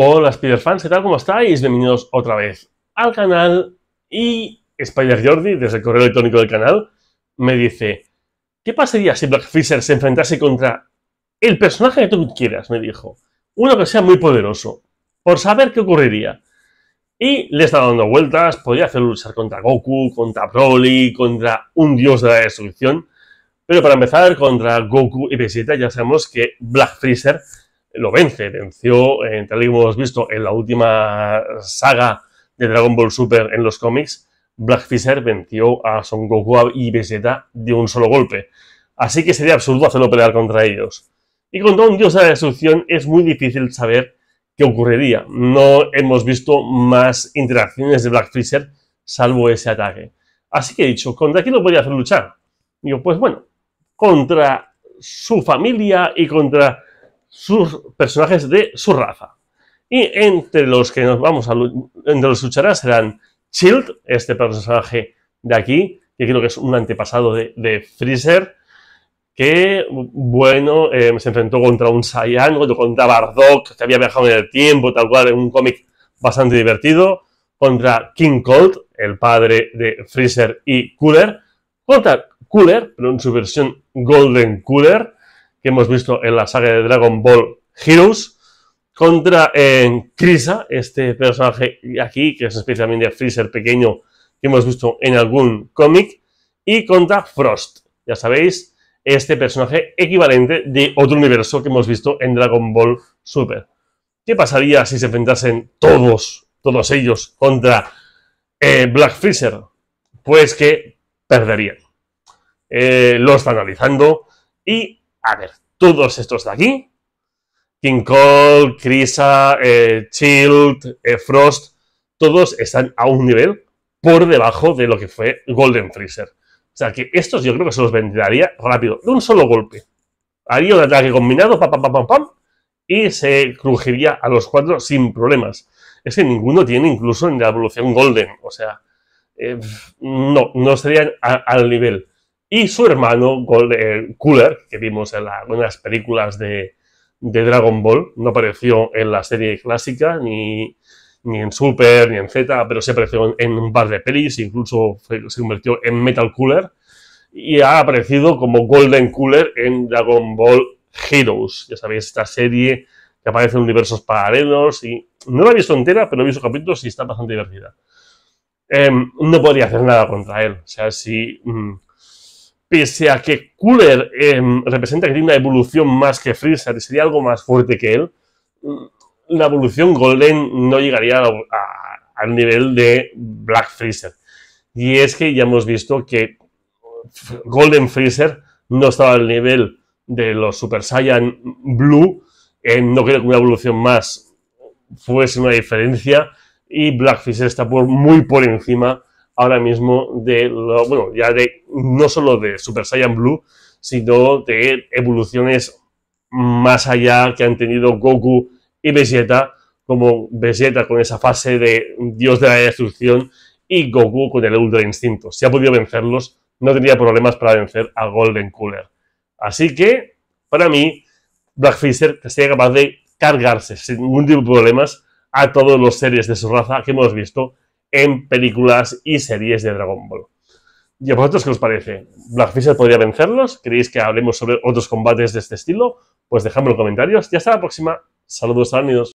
Hola Spider-Fans, ¿qué tal? ¿Cómo estáis? Bienvenidos otra vez al canal y Spider Jordi, desde el correo electrónico del canal, me dice ¿Qué pasaría si Black Freezer se enfrentase contra el personaje que tú quieras? Me dijo. Uno que sea muy poderoso. Por saber qué ocurriría. Y le estaba dando vueltas, podría hacer luchar contra Goku, contra Broly, contra un dios de la destrucción. Pero para empezar, contra Goku y Vegeta ya sabemos que Black Freezer lo vence. Venció, tal y como hemos visto en la última saga de Dragon Ball Super en los cómics, Black Fisher venció a Son Goku y Vegeta de un solo golpe. Así que sería absurdo hacerlo pelear contra ellos. Y contra un dios de la destrucción es muy difícil saber qué ocurriría. No hemos visto más interacciones de Black Freezer salvo ese ataque. Así que he dicho, ¿contra quién lo podría hacer luchar? digo pues bueno, contra su familia y contra sus personajes de su raza. Y entre los que nos vamos a entre los lucharás serán Child, este personaje de aquí, que creo que es un antepasado de, Freezer, que, bueno, eh, se enfrentó contra un Saiyan, contra Bardock, que había viajado en el tiempo, tal cual, en un cómic bastante divertido, contra King Cold, el padre de Freezer y Cooler, contra Cooler, pero en su versión Golden Cooler, que hemos visto en la saga de Dragon Ball Heroes contra en Krisa, este personaje aquí, que es especialmente Freezer pequeño que hemos visto en algún cómic, y contra Frost, ya sabéis, este personaje equivalente de otro universo que hemos visto en Dragon Ball Super. ¿Qué pasaría si se enfrentasen todos, todos ellos contra eh, Black Freezer? Pues que perderían. Eh, lo están analizando y a ver, todos estos de aquí, King Cole, Krisa, eh, Child, eh, Frost, todos están a un nivel por debajo de lo que fue Golden Freezer. O sea que estos yo creo que se los vendería rápido, de un solo golpe. Haría un ataque combinado, pam, pam, pam, pam, pam, y se crujiría a los cuatro sin problemas. Es que ninguno tiene incluso en la evolución Golden, o sea, eh, no, no serían al nivel y su hermano Golden eh, Cooler, que vimos en, algunas las películas de, Dragon Ball, no apareció en la serie clásica, ni, en Super, ni en Z, pero se apareció en, un par de pelis, incluso se convirtió en Metal Cooler, y ha aparecido como Golden Cooler en Dragon Ball Heroes, ya sabéis, esta serie que aparece en universos paralelos, y no la he visto entera, pero he visto capítulos y está bastante divertida. Em, no podría hacer nada contra él, o sea, si... Mm, pese a que Cooler em, representa que tiene una evolución más que Freezer y sería algo más fuerte que él, mm, la evolución Golden no llegaría al nivel de Black Freezer. Y es que ya hemos visto que Golden Freezer no estaba al nivel de los Super Saiyan Blue, eh, no creo que una evolución más fuese una diferencia y Black Freezer está muy por encima ahora mismo de, bueno, ya de, no solo de Super Saiyan Blue, sino de evoluciones más allá que han tenido Goku y Vegeta, como Vegeta con esa fase de dios de la destrucción y Goku con el Ultra Instinto. Si ha podido vencerlos, no tendría problemas para vencer a Golden Cooler. Así que, para mí, Black Fisher sería capaz de cargarse sin ningún tipo de problemas a todos los seres de su raza que hemos visto en películas y series de Dragon Ball. ¿Y a vosotros qué os parece? ¿Blackfisher podría vencerlos? ¿Creéis que hablemos sobre otros combates de este estilo? Pues dejadme en los comentarios. Y hasta la próxima. Saludos, amigos.